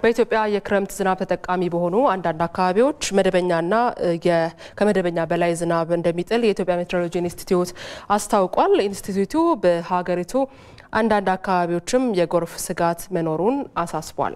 በኢትዮጵያ የክረምት ዝናብ ተጠቃሚ በሆኑ አንዳንድ አካባቢዎች መደበኛና ከመደበኛ በላይ ዝናብ እንደሚጥል የኢትዮጵያ ሜትሮሎጂ ኢንስቲትዩት አስታውቋል። ኢንስቲትዩቱ በሀገሪቱ አንዳንድ አካባቢዎችም የጎርፍ ስጋት መኖሩን አሳስቧል።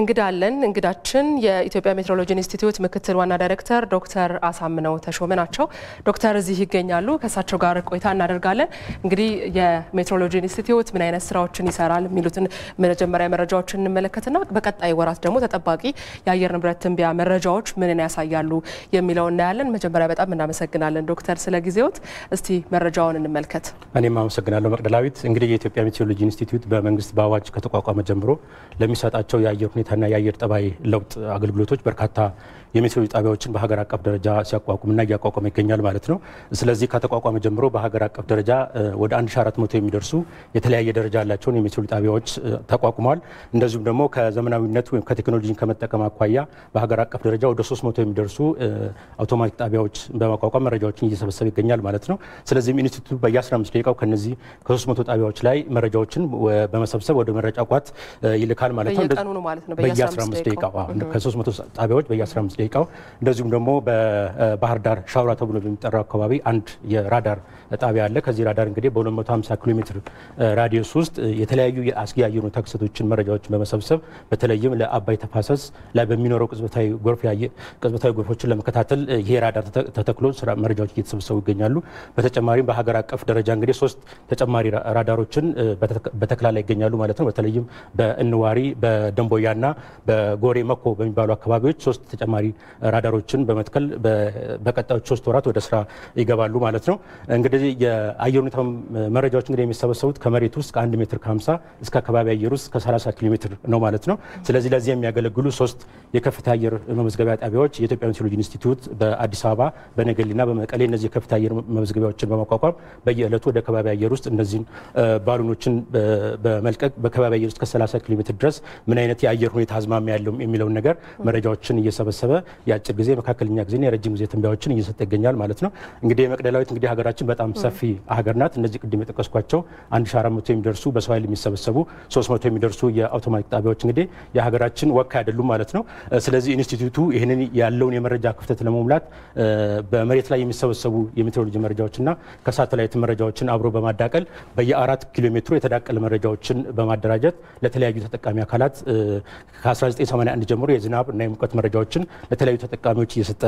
እንግዳ አለን። እንግዳችን የኢትዮጵያ ሜትሮሎጂ ኢንስቲትዩት ምክትል ዋና ዳይሬክተር ዶክተር አሳምነው ተሾመ ናቸው። ዶክተር እዚህ ይገኛሉ። ከእሳቸው ጋር ቆይታ እናደርጋለን። እንግዲህ የሜትሮሎጂ ኢንስቲትዩት ምን አይነት ስራዎችን ይሰራል የሚሉትን መጀመሪያ መረጃዎችን እንመለከትና በቀጣይ ወራት ደግሞ ተጠባቂ የአየር ንብረት ትንቢያ መረጃዎች ምንን ያሳያሉ የሚለው እናያለን። መጀመሪያ በጣም እናመሰግናለን ዶክተር ስለ ጊዜዎት። እስቲ መረጃውን እንመልከት። እኔም አመሰግናለሁ መቅደላዊት። እንግዲህ የኢትዮጵያ ሜትሮሎጂ ኢንስቲትዩት በመንግስት በአዋጅ ከተቋቋመ ጀምሮ ለሚሰጣቸው የአየር ሁኔታ ሁኔታና የአየር ጠባይ ለውጥ አገልግሎቶች በርካታ የሚሰሩ ጣቢያዎችን በሀገር አቀፍ ደረጃ ሲያቋቁምና እያቋቋመ ይገኛል ማለት ነው። ስለዚህ ከተቋቋመ ጀምሮ በሀገር አቀፍ ደረጃ ወደ 1400 የሚደርሱ የተለያየ ደረጃ ያላቸውን የሚሰሩ ጣቢያዎች ተቋቁመዋል። እንደዚሁም ደግሞ ከዘመናዊነት ወይም ከቴክኖሎጂን ከመጠቀም አኳያ በሀገር አቀፍ ደረጃ ወደ 300 የሚደርሱ አውቶማቲክ ጣቢያዎች በማቋቋም መረጃዎችን እየሰበሰበ ይገኛል ማለት ነው። ስለዚህም ኢንስቲትዩቱ በየ15 ደቂቃው ከነዚህ ከ300 ጣቢያዎች ላይ መረጃዎችን በመሰብሰብ ወደ መረጃ ቋት ይልካል ማለት ነው። ነው በየ15 ደቂቃው ከ300 ጣቢያዎች በየ15 ደቂቃው እንደዚሁም ደግሞ በባህር ዳር ሻውራ ተብሎ በሚጠራው አካባቢ አንድ የራዳር ጣቢያ አለ። ከዚህ ራዳር እንግዲህ በ250 ኪሎ ሜትር ራዲየስ ውስጥ የተለያዩ የአስጊ አየር ሁኔታ መረጃዎችን በመሰብሰብ በተለይም ለአባይ ተፋሰስ ላይ በሚኖረው ቅጽበታዊ ጎርፍ ቅጽበታዊ ጎርፎችን ለመከታተል ይሄ ራዳር ተተክሎ መረጃዎች እየተሰበሰቡ ይገኛሉ። በተጨማሪም በሀገር አቀፍ ደረጃ እንግዲህ ሶስት ተጨማሪ ራዳሮችን በተክላ ላይ ይገኛሉ ማለት ነው። በተለይም በእንዋሪ በደንቦያ በወለጋና በጎሬ መኮ በሚባሉ አካባቢዎች ሶስት ተጨማሪ ራዳሮችን በመትከል በቀጣዮች ሶስት ወራት ወደ ስራ ይገባሉ ማለት ነው። እንግዲህ የአየር ሁኔታ መረጃዎች እንግዲህ የሚሰበሰቡት ከመሬት ውስጥ ከአንድ ሜትር ከ50 እስከ አካባቢ አየር ውስጥ ከ30 ኪሎ ሜትር ነው ማለት ነው። ስለዚህ ለዚህ የሚያገለግሉ ሶስት የከፍታ አየር መመዝገቢያ ጣቢያዎች የኢትዮጵያ ሜትሮሎጂ ኢንስቲትዩት በአዲስ አበባ በነገሌና በመቀሌ እነዚህ የከፍታ አየር መመዝገቢያዎችን በማቋቋም በየዕለቱ ወደ ከባቢ አየር ውስጥ እነዚህን ባሉኖችን በመልቀቅ በከባቢ አየር ውስጥ ከ30 ኪሎ ሜትር ድረስ ምን አይነት የአየር የአየር ሁኔታ አዝማሚያ ያለው የሚለውን ነገር መረጃዎችን እየሰበሰበ የአጭር ጊዜ መካከለኛ ጊዜ፣ የረጅም ጊዜ ትንቢያዎችን እየሰጠ ይገኛል ማለት ነው። እንግዲህ የመቅደላዊት እንግዲህ ሀገራችን በጣም ሰፊ ሀገር ናት። እነዚህ ቅድም የጠቀስኳቸው 1400 የሚደርሱ በሰው ኃይል የሚሰበሰቡ 300 የሚደርሱ የአውቶማቲክ ጣቢያዎች እንግዲህ የሀገራችን ወካይ አይደሉም ማለት ነው። ስለዚህ ኢንስቲትዩቱ ይህንን ያለውን የመረጃ ክፍተት ለመሙላት በመሬት ላይ የሚሰበሰቡ የሜትሮሎጂ መረጃዎችና ከሳተላይት መረጃዎችን አብሮ በማዳቀል በየአራት ኪሎ ሜትሩ የተዳቀለ መረጃዎችን በማደራጀት ለተለያዩ ተጠቃሚ አካላት ከ1981 ጀምሮ የዝናብ እና የሙቀት መረጃዎችን ለተለያዩ ተጠቃሚዎች እየሰጠ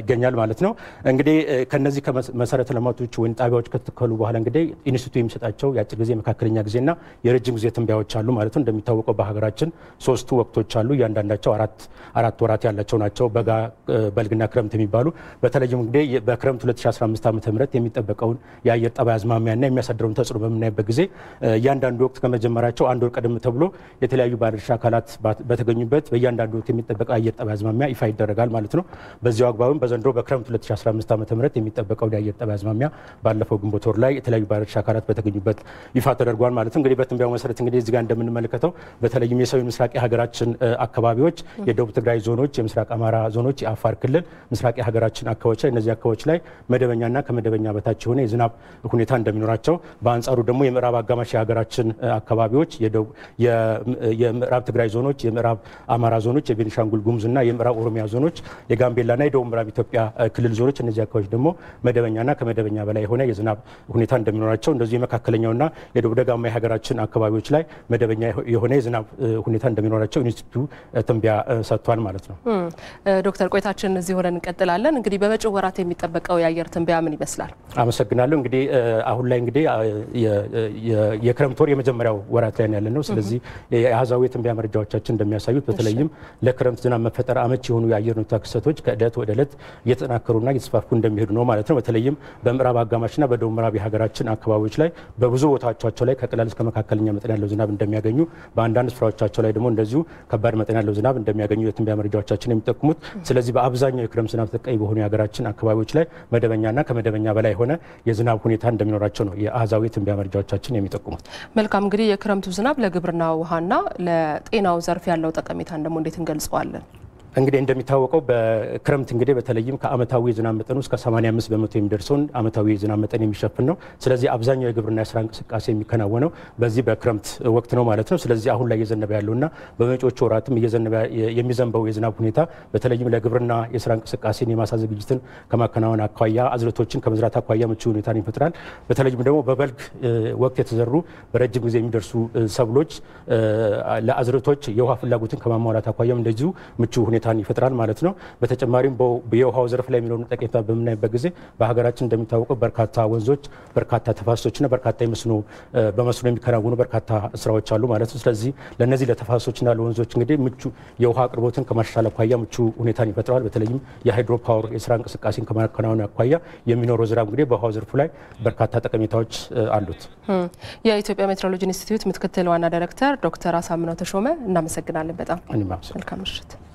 ይገኛል ማለት ነው። እንግዲህ ከነዚህ ከመሰረተ ልማቶች ወይም ጣቢያዎች ከተተከሉ በኋላ እንግዲህ ኢንስቲቱ የሚሰጣቸው የአጭር ጊዜ፣ መካከለኛ ጊዜና የረጅም ጊዜ ትንበያዎች አሉ ማለት ነው። እንደሚታወቀው በሀገራችን ሶስቱ ወቅቶች አሉ። እያንዳንዳቸው አራት ወራት ያላቸው ናቸው፣ በጋ፣ በልግና ክረምት የሚባሉ በተለይም እንግዲህ በክረምት 2015 ዓ ም የሚጠበቀውን የአየር ጠባይ አዝማሚያና የሚያሳድረውን ተጽዕኖ በምናይበት ጊዜ እያንዳንዱ ወቅት ከመጀመራቸው አንድ ወር ቀደም ተብሎ የተለያዩ ባለድርሻ አካላት አካላት በተገኙበት በእያንዳንዱ ወቅት የሚጠበቀው አየር ጠባይ አዝማሚያ ይፋ ይደረጋል ማለት ነው። በዚያው አግባብም በዘንድሮ በክረምት 2015 ዓ ም የሚጠበቀው የአየር ጠባይ አዝማሚያ ባለፈው ግንቦት ወር ላይ የተለያዩ ባለድርሻ አካላት በተገኙበት ይፋ ተደርጓል ማለት ነው። እንግዲህ በትንቢያው መሰረት እንግዲህ እዚህ ጋር እንደምንመለከተው በተለይም የሰሜን ምስራቅ የሀገራችን አካባቢዎች፣ የደቡብ ትግራይ ዞኖች፣ የምስራቅ አማራ ዞኖች፣ የአፋር ክልል ምስራቅ የሀገራችን አካባቢዎች ላይ እነዚህ አካባቢዎች ላይ መደበኛና ከመደበኛ በታች የሆነ የዝናብ ሁኔታ እንደሚኖራቸው በአንጻሩ ደግሞ የምዕራብ አጋማሽ የሀገራችን አካባቢዎች የምዕራብ ትግራይ ዞኖች፣ የምዕራብ አማራ ዞኖች፣ የቤኒሻንጉል ጉሙዝና የምዕራብ ኦሮሚያ ዞኖች፣ የጋምቤላና የደቡብ ምዕራብ ኢትዮጵያ ክልል ዞኖች እነዚህ አካባቢዎች ደግሞ መደበኛና ከመደበኛ በላይ የሆነ የዝናብ ሁኔታ እንደሚኖራቸው እንደዚሁ የመካከለኛውና የደቡብ ደጋማ የሀገራችን አካባቢዎች ላይ መደበኛ የሆነ የዝናብ ሁኔታ እንደሚኖራቸው ኢንስቲትዩቱ ትንቢያ ሰጥቷል ማለት ነው። ዶክተር ቆይታችን እዚህ ሆነን እንቀጥላለን። እንግዲህ በመጪው ወራት የሚጠበቀው የአየር ትንበያ ምን ይመስላል? አመሰግናለሁ። እንግዲህ አሁን ላይ እንግዲህ የክረምት ወር የመጀመሪያው ወራት ላይ ያለ ነው። ስለዚህ የአሃዛዊ የትንበያ መረጃዎች መረጃዎቻችን እንደሚያሳዩት በተለይም ለክረምት ዝናብ መፈጠር አመች የሆኑ የአየር ሁኔታ ክስተቶች ከእለት ወደ እለት እየተጠናከሩና እየተስፋፉ እንደሚሄዱ ነው ማለት ነው። በተለይም በምዕራብ አጋማሽና በደቡብ ምዕራብ የሀገራችን አካባቢዎች ላይ በብዙ ቦታዎቻቸው ላይ ከቀላል እስከ መካከለኛ መጠን ያለው ዝናብ እንደሚያገኙ፣ በአንዳንድ ስፍራዎቻቸው ላይ ደግሞ እንደዚሁ ከባድ መጠን ያለው ዝናብ እንደሚያገኙ የትንበያ መረጃዎቻችን የሚጠቁሙት። ስለዚህ በአብዛኛው የክረምት ዝናብ ተጠቃሚ በሆኑ የሀገራችን አካባቢዎች ላይ መደበኛና ከመደበኛ በላይ የሆነ የዝናብ ሁኔታ እንደሚኖራቸው ነው የአሃዛዊ የትንበያ መረጃዎቻችን የሚጠቁሙት። መልካም እንግዲህ የክረምቱ ዝናብ ለግብርና ውሃና ለጤና በጤናው ዘርፍ ያለው ጠቀሜታን ደግሞ እንዴት እንገልጸዋለን? እንግዲህ እንደሚታወቀው በክረምት እንግዲህ በተለይም ከአመታዊ የዝናብ መጠን ውስጥ ከ85 በመቶ የሚደርሰውን አመታዊ የዝናብ መጠን የሚሸፍን ነው። ስለዚህ አብዛኛው የግብርና የስራ እንቅስቃሴ የሚከናወነው በዚህ በክረምት ወቅት ነው ማለት ነው። ስለዚህ አሁን ላይ እየዘነበ ያለውና በመጪዎቹ ወራትም የሚዘንበው የዝናብ ሁኔታ በተለይም ለግብርና የስራ እንቅስቃሴን የማሳ ዝግጅትን ከማከናወን አኳያ፣ አዝርቶችን ከመዝራት አኳያ ምቹ ሁኔታን ይፈጥራል። በተለይም ደግሞ በበልግ ወቅት የተዘሩ በረጅም ጊዜ የሚደርሱ ሰብሎች ለአዝርቶች የውሃ ፍላጎትን ከማሟላት አኳያም እንደዚሁ ምቹ ሁኔታ ሁኔታን ይፈጥራል ማለት ነው። በተጨማሪም የውሃው ዘርፍ ላይ የሚኖሩ ጠቀሜታ በምናይበት ጊዜ በሀገራችን እንደሚታወቀው በርካታ ወንዞች፣ በርካታ ተፋሰሶችና በርካታ የመስኖ በመስኖ የሚከናወኑ በርካታ ስራዎች አሉ ማለት ነው። ስለዚህ ለእነዚህ ለተፋሰሶችና ለወንዞች እንግዲህ ምቹ የውሃ አቅርቦትን ከማሻሻል አኳያ ምቹ ሁኔታን ይፈጥረዋል። በተለይም የሃይድሮ ፓወር የስራ እንቅስቃሴን ከማከናወን አኳያ የሚኖረው ዝናብ እንግዲህ በውሃው ዘርፉ ላይ በርካታ ጠቀሜታዎች አሉት። የኢትዮጵያ ሜትሮሎጂ ኢንስቲትዩት ምክትል ዋና ዳይሬክተር ዶክተር አሳምነው ተሾመ እናመሰግናለን። በጣም መልካም ምሽት።